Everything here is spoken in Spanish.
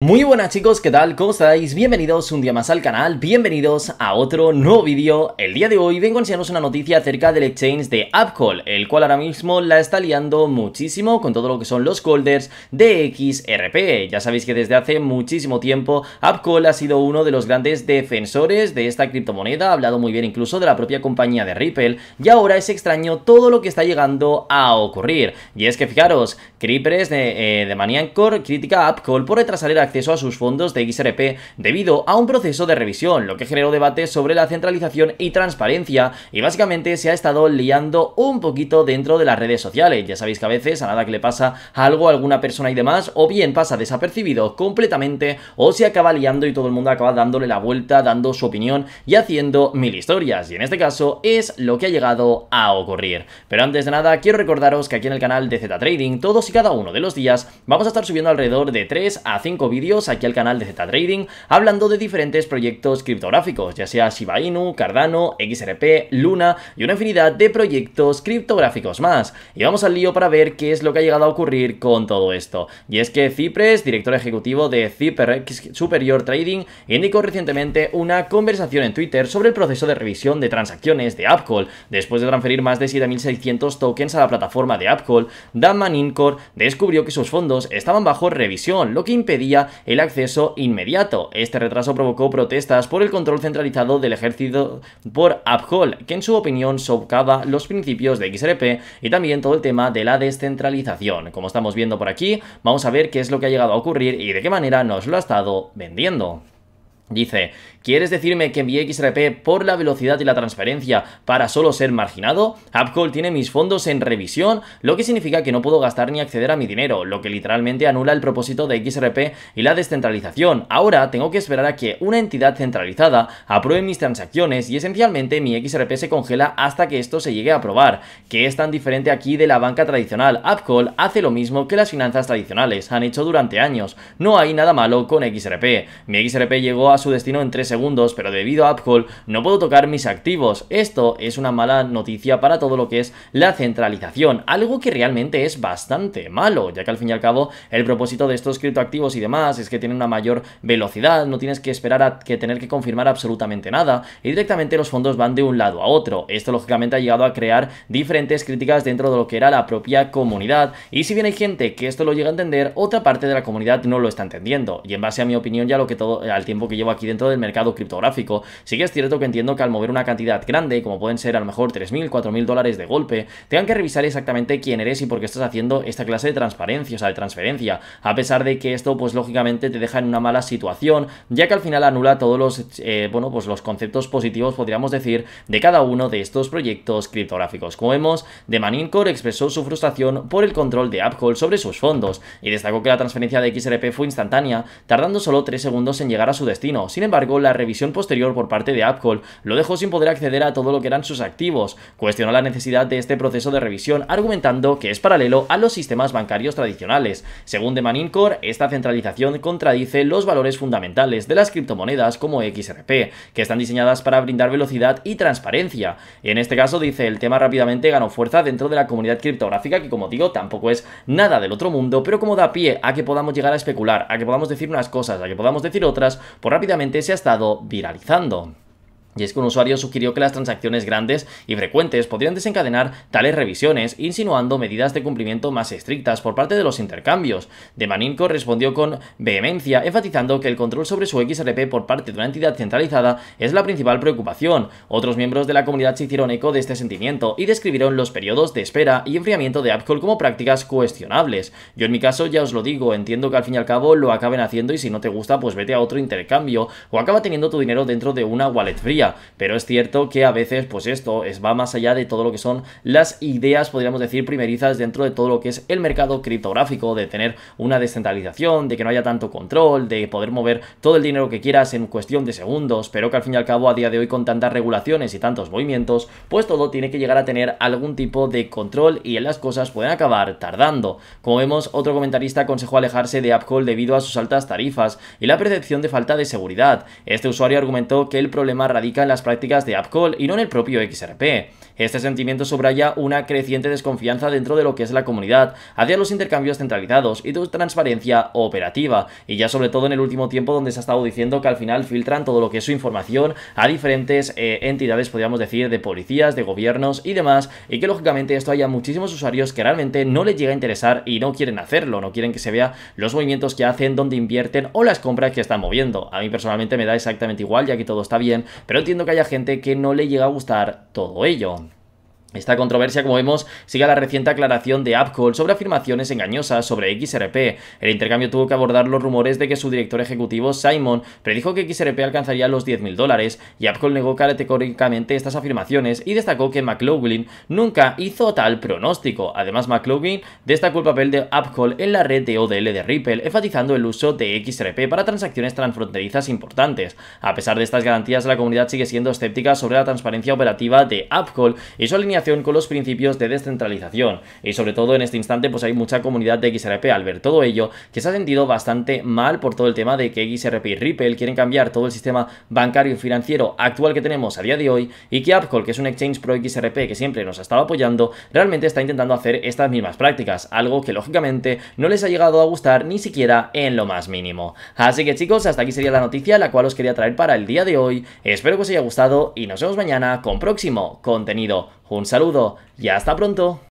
Muy buenas chicos, ¿qué tal? ¿Cómo estáis? Bienvenidos un día más al canal, bienvenidos a otro nuevo vídeo. El día de hoy vengo a enseñaros una noticia acerca del exchange de Upcall, el cual ahora mismo la está liando muchísimo con todo lo que son los holders de XRP. Ya sabéis que desde hace muchísimo tiempo AppCall ha sido uno de los grandes defensores de esta criptomoneda, ha hablado muy bien incluso de la propia compañía de Ripple, y ahora es extraño todo lo que está llegando a ocurrir. Y es que fijaros, Creepers de, eh, de critica a Upcall por retrasar el acceso a sus fondos de XRP debido a un proceso de revisión, lo que generó debate sobre la centralización y transparencia y básicamente se ha estado liando un poquito dentro de las redes sociales. Ya sabéis que a veces a nada que le pasa algo a alguna persona y demás o bien pasa desapercibido completamente o se acaba liando y todo el mundo acaba dándole la vuelta, dando su opinión y haciendo mil historias. Y en este caso es lo que ha llegado a ocurrir. Pero antes de nada quiero recordaros que aquí en el canal de Z Trading todos y cada uno de los días vamos a estar subiendo alrededor de 3 a 5 vídeos aquí al canal de Z Trading hablando de diferentes proyectos criptográficos, ya sea Shiba Inu, Cardano, XRP, Luna y una infinidad de proyectos criptográficos más. Y vamos al lío para ver qué es lo que ha llegado a ocurrir con todo esto. Y es que Cipres, director ejecutivo de Ciprex Superior Trading, indicó recientemente una conversación en Twitter sobre el proceso de revisión de transacciones de Appcall. después de transferir más de 7.600 tokens a la plataforma de Appcall, Dan Incor descubrió que sus fondos estaban bajo revisión, lo que impedía el acceso inmediato. Este retraso provocó protestas por el control centralizado del ejército por Abhol, que en su opinión socava los principios de XRP y también todo el tema de la descentralización. Como estamos viendo por aquí, vamos a ver qué es lo que ha llegado a ocurrir y de qué manera nos lo ha estado vendiendo. Dice, ¿quieres decirme que mi XRP por la velocidad y la transferencia para solo ser marginado? Upcall tiene mis fondos en revisión, lo que significa que no puedo gastar ni acceder a mi dinero, lo que literalmente anula el propósito de XRP y la descentralización. Ahora tengo que esperar a que una entidad centralizada apruebe mis transacciones y esencialmente mi XRP se congela hasta que esto se llegue a aprobar, que es tan diferente aquí de la banca tradicional. Upcall hace lo mismo que las finanzas tradicionales han hecho durante años. No hay nada malo con XRP. Mi XRP llegó a su destino en 3 segundos, pero debido a uphold no puedo tocar mis activos. Esto es una mala noticia para todo lo que es la centralización, algo que realmente es bastante malo, ya que al fin y al cabo el propósito de estos criptoactivos y demás es que tienen una mayor velocidad, no tienes que esperar a que tener que confirmar absolutamente nada y directamente los fondos van de un lado a otro. Esto lógicamente ha llegado a crear diferentes críticas dentro de lo que era la propia comunidad y si bien hay gente que esto lo llega a entender, otra parte de la comunidad no lo está entendiendo y en base a mi opinión ya lo que todo al tiempo que llevo aquí dentro del mercado criptográfico. Sí que es cierto que entiendo que al mover una cantidad grande, como pueden ser a lo mejor 3.000, 4.000 dólares de golpe, tengan que revisar exactamente quién eres y por qué estás haciendo esta clase de transparencia, o sea, de transferencia, a pesar de que esto pues lógicamente te deja en una mala situación, ya que al final anula todos los, eh, bueno, pues los conceptos positivos, podríamos decir, de cada uno de estos proyectos criptográficos. Como vemos, The Incor expresó su frustración por el control de AppCall sobre sus fondos y destacó que la transferencia de XRP fue instantánea, tardando solo 3 segundos en llegar a su destino, sin embargo, la revisión posterior por parte de Apple lo dejó sin poder acceder a todo lo que eran sus activos. Cuestionó la necesidad de este proceso de revisión, argumentando que es paralelo a los sistemas bancarios tradicionales. Según The esta centralización contradice los valores fundamentales de las criptomonedas como XRP, que están diseñadas para brindar velocidad y transparencia. En este caso, dice, el tema rápidamente ganó fuerza dentro de la comunidad criptográfica, que como digo, tampoco es nada del otro mundo, pero como da pie a que podamos llegar a especular, a que podamos decir unas cosas, a que podamos decir otras, por pues rápido obviamente se ha estado viralizando. Y es que un usuario sugirió que las transacciones grandes y frecuentes podrían desencadenar tales revisiones, insinuando medidas de cumplimiento más estrictas por parte de los intercambios. De Maninco respondió con vehemencia, enfatizando que el control sobre su XRP por parte de una entidad centralizada es la principal preocupación. Otros miembros de la comunidad se hicieron eco de este sentimiento y describieron los periodos de espera y enfriamiento de AppCall como prácticas cuestionables. Yo en mi caso ya os lo digo, entiendo que al fin y al cabo lo acaben haciendo y si no te gusta pues vete a otro intercambio o acaba teniendo tu dinero dentro de una wallet fría pero es cierto que a veces pues esto es, va más allá de todo lo que son las ideas, podríamos decir, primerizas dentro de todo lo que es el mercado criptográfico, de tener una descentralización, de que no haya tanto control, de poder mover todo el dinero que quieras en cuestión de segundos, pero que al fin y al cabo a día de hoy con tantas regulaciones y tantos movimientos, pues todo tiene que llegar a tener algún tipo de control y en las cosas pueden acabar tardando. Como vemos, otro comentarista aconsejó alejarse de AppCall debido a sus altas tarifas y la percepción de falta de seguridad. Este usuario argumentó que el problema radica en las prácticas de AppCall y no en el propio XRP. Este sentimiento subraya una creciente desconfianza dentro de lo que es la comunidad hacia los intercambios centralizados y de transparencia operativa, y ya sobre todo en el último tiempo donde se ha estado diciendo que al final filtran todo lo que es su información a diferentes eh, entidades, podríamos decir, de policías, de gobiernos y demás, y que lógicamente esto haya muchísimos usuarios que realmente no les llega a interesar y no quieren hacerlo, no quieren que se vea los movimientos que hacen, donde invierten o las compras que están moviendo. A mí personalmente me da exactamente igual, ya que todo está bien, pero entiendo que haya gente que no le llega a gustar todo ello. Esta controversia, como vemos, sigue a la reciente aclaración de Apcol sobre afirmaciones engañosas sobre XRP. El intercambio tuvo que abordar los rumores de que su director ejecutivo, Simon, predijo que XRP alcanzaría los 10.000 dólares, y Apcol negó categóricamente estas afirmaciones y destacó que McLaughlin nunca hizo tal pronóstico. Además, McLaughlin destacó el papel de Apcol en la red de ODL de Ripple, enfatizando el uso de XRP para transacciones transfronterizas importantes. A pesar de estas garantías, la comunidad sigue siendo escéptica sobre la transparencia operativa de Apcol y su alineación con los principios de descentralización. Y sobre todo en este instante pues hay mucha comunidad de XRP al ver todo ello que se ha sentido bastante mal por todo el tema de que XRP y Ripple quieren cambiar todo el sistema bancario y financiero actual que tenemos a día de hoy y que Upcall que es un exchange pro XRP que siempre nos ha estado apoyando, realmente está intentando hacer estas mismas prácticas, algo que lógicamente no les ha llegado a gustar ni siquiera en lo más mínimo. Así que chicos, hasta aquí sería la noticia la cual os quería traer para el día de hoy. Espero que os haya gustado y nos vemos mañana con próximo contenido. Un saludo y hasta pronto.